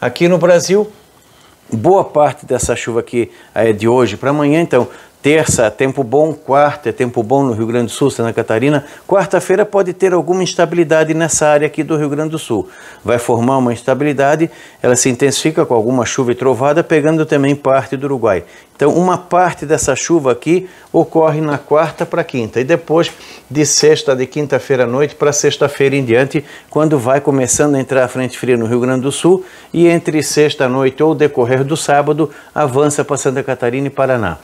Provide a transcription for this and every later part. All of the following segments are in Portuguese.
Aqui no Brasil, boa parte dessa chuva aqui é de hoje para amanhã, então, Terça, tempo bom. Quarta, tempo bom no Rio Grande do Sul, Santa Catarina. Quarta-feira pode ter alguma instabilidade nessa área aqui do Rio Grande do Sul. Vai formar uma instabilidade, ela se intensifica com alguma chuva e trovada, pegando também parte do Uruguai. Então, uma parte dessa chuva aqui ocorre na quarta para quinta. E depois, de sexta, de quinta-feira à noite para sexta-feira em diante, quando vai começando a entrar a frente fria no Rio Grande do Sul. E entre sexta-noite ou decorrer do sábado, avança para Santa Catarina e Paraná.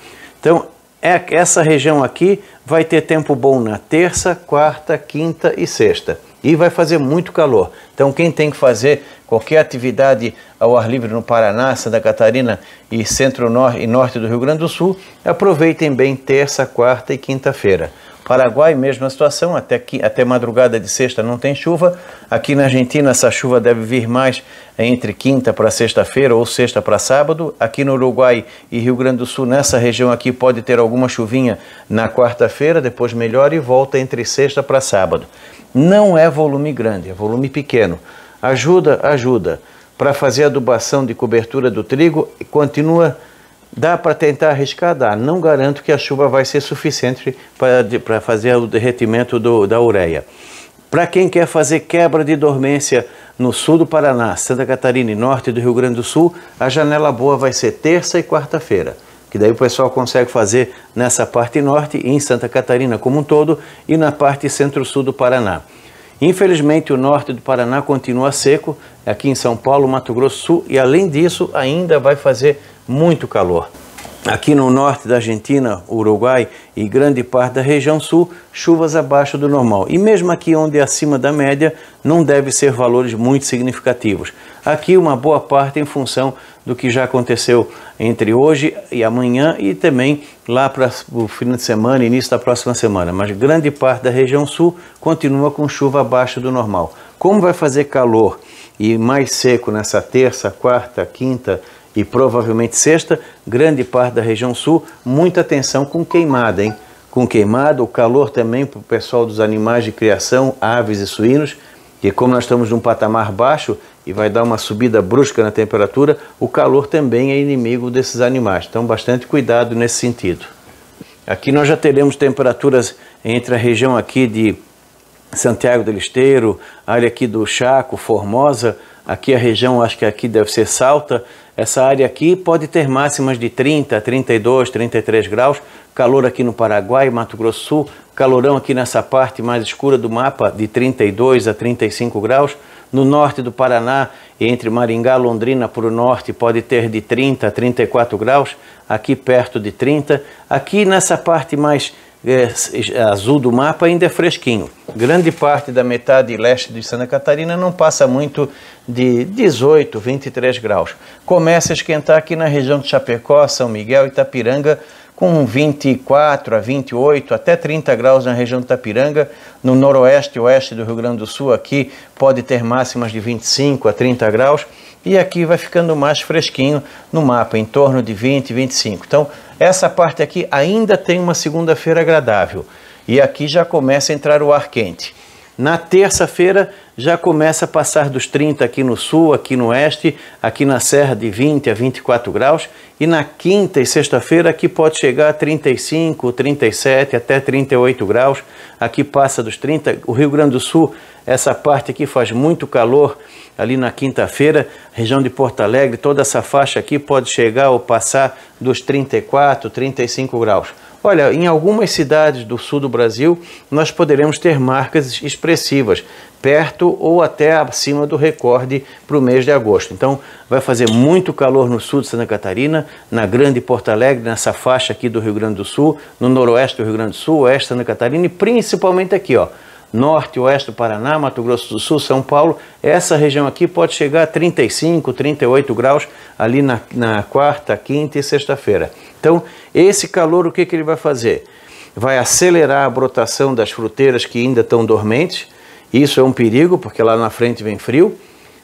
Então, é, essa região aqui vai ter tempo bom na terça, quarta, quinta e sexta. E vai fazer muito calor. Então, quem tem que fazer qualquer atividade ao ar livre no Paraná, Santa Catarina e centro-norte e norte do Rio Grande do Sul, aproveitem bem terça, quarta e quinta-feira. Paraguai, mesma situação, até, aqui, até madrugada de sexta não tem chuva. Aqui na Argentina, essa chuva deve vir mais entre quinta para sexta-feira ou sexta para sábado. Aqui no Uruguai e Rio Grande do Sul, nessa região aqui, pode ter alguma chuvinha na quarta-feira, depois melhora e volta entre sexta para sábado. Não é volume grande, é volume pequeno. Ajuda, ajuda. Para fazer adubação de cobertura do trigo, continua Dá para tentar arriscar? Dá. Não garanto que a chuva vai ser suficiente para fazer o derretimento do, da ureia. Para quem quer fazer quebra de dormência no sul do Paraná, Santa Catarina e norte do Rio Grande do Sul, a janela boa vai ser terça e quarta-feira. Que daí o pessoal consegue fazer nessa parte norte, em Santa Catarina como um todo, e na parte centro-sul do Paraná. Infelizmente, o norte do Paraná continua seco, aqui em São Paulo, Mato Grosso do Sul, e além disso, ainda vai fazer muito calor. Aqui no norte da Argentina, Uruguai e grande parte da região sul, chuvas abaixo do normal. E mesmo aqui onde é acima da média, não deve ser valores muito significativos. Aqui uma boa parte em função do que já aconteceu entre hoje e amanhã e também lá para o fim de semana, início da próxima semana. Mas grande parte da região sul continua com chuva abaixo do normal. Como vai fazer calor e mais seco nessa terça, quarta, quinta e provavelmente sexta, grande parte da região sul, muita atenção com queimada, hein? Com queimada, o calor também para o pessoal dos animais de criação, aves e suínos porque como nós estamos num patamar baixo e vai dar uma subida brusca na temperatura, o calor também é inimigo desses animais. Então, bastante cuidado nesse sentido. Aqui nós já teremos temperaturas entre a região aqui de Santiago del Esteiro, área aqui do Chaco, Formosa, aqui a região, acho que aqui deve ser Salta, essa área aqui pode ter máximas de 30, 32, 33 graus, calor aqui no Paraguai, Mato Grosso do Sul, calorão aqui nessa parte mais escura do mapa de 32 a 35 graus, no norte do Paraná, entre Maringá e Londrina para o norte, pode ter de 30 a 34 graus, aqui perto de 30, aqui nessa parte mais é, é azul do mapa ainda é fresquinho. Grande parte da metade leste de Santa Catarina não passa muito de 18, 23 graus. Começa a esquentar aqui na região de Chapecó, São Miguel e Itapiranga, com 24 a 28, até 30 graus na região de Itapiranga. No noroeste e oeste do Rio Grande do Sul, aqui, pode ter máximas de 25 a 30 graus e aqui vai ficando mais fresquinho no mapa, em torno de 20, 25. Então, essa parte aqui ainda tem uma segunda-feira agradável e aqui já começa a entrar o ar quente. Na terça-feira, já começa a passar dos 30 aqui no sul, aqui no oeste, aqui na serra de 20 a 24 graus e na quinta e sexta-feira aqui pode chegar a 35, 37 até 38 graus. Aqui passa dos 30. O Rio Grande do Sul, essa parte aqui faz muito calor ali na quinta-feira, região de Porto Alegre, toda essa faixa aqui pode chegar ou passar dos 34, 35 graus. Olha, em algumas cidades do sul do Brasil, nós poderemos ter marcas expressivas, perto ou até acima do recorde para o mês de agosto. Então, vai fazer muito calor no sul de Santa Catarina, na Grande Porto Alegre, nessa faixa aqui do Rio Grande do Sul, no noroeste do Rio Grande do Sul, oeste de Santa Catarina e principalmente aqui, ó norte, oeste do Paraná, Mato Grosso do Sul, São Paulo. Essa região aqui pode chegar a 35, 38 graus ali na, na quarta, quinta e sexta-feira. Então, esse calor, o que, que ele vai fazer? Vai acelerar a brotação das fruteiras que ainda estão dormentes. Isso é um perigo, porque lá na frente vem frio.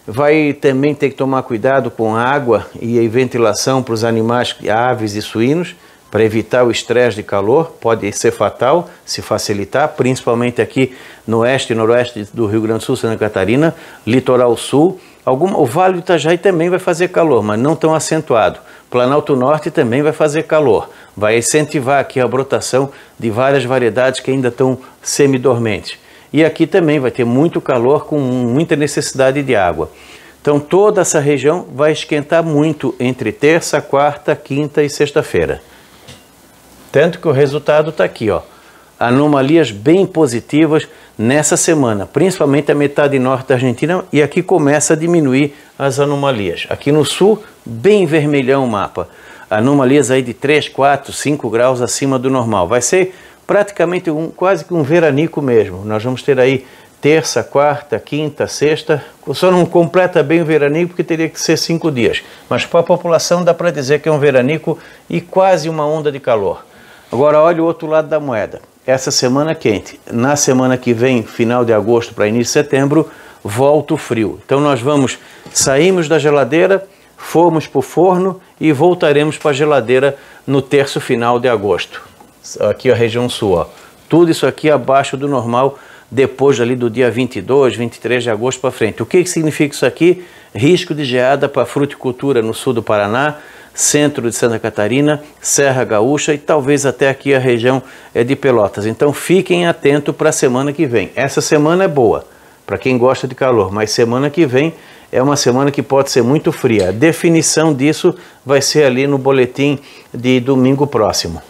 Vai também ter que tomar cuidado com água e ventilação para os animais, aves e suínos para evitar o estresse de calor, pode ser fatal se facilitar, principalmente aqui no oeste e noroeste do Rio Grande do Sul, Santa Catarina, litoral sul. Alguma, o Vale do Itajaí também vai fazer calor, mas não tão acentuado. Planalto Norte também vai fazer calor, vai incentivar aqui a brotação de várias variedades que ainda estão semidormentes. E aqui também vai ter muito calor com muita necessidade de água. Então toda essa região vai esquentar muito entre terça, quarta, quinta e sexta-feira. Tanto que o resultado está aqui, ó. Anomalias bem positivas nessa semana, principalmente a metade norte da Argentina, e aqui começa a diminuir as anomalias. Aqui no sul, bem vermelhão o mapa. Anomalias aí de 3, 4, 5 graus acima do normal. Vai ser praticamente um, quase que um veranico mesmo. Nós vamos ter aí terça, quarta, quinta, sexta. Só não completa bem o veranico porque teria que ser cinco dias. Mas para a população dá para dizer que é um veranico e quase uma onda de calor. Agora olha o outro lado da moeda. Essa semana quente. Na semana que vem, final de agosto para início de setembro, volta o frio. Então nós vamos, saímos da geladeira, fomos para o forno e voltaremos para a geladeira no terço final de agosto. Aqui a região sul, ó. Tudo isso aqui abaixo do normal depois ali do dia 22, 23 de agosto para frente. O que, que significa isso aqui? Risco de geada para fruticultura no sul do Paraná, centro de Santa Catarina, Serra Gaúcha e talvez até aqui a região é de Pelotas. Então fiquem atentos para a semana que vem. Essa semana é boa para quem gosta de calor, mas semana que vem é uma semana que pode ser muito fria. A definição disso vai ser ali no boletim de domingo próximo.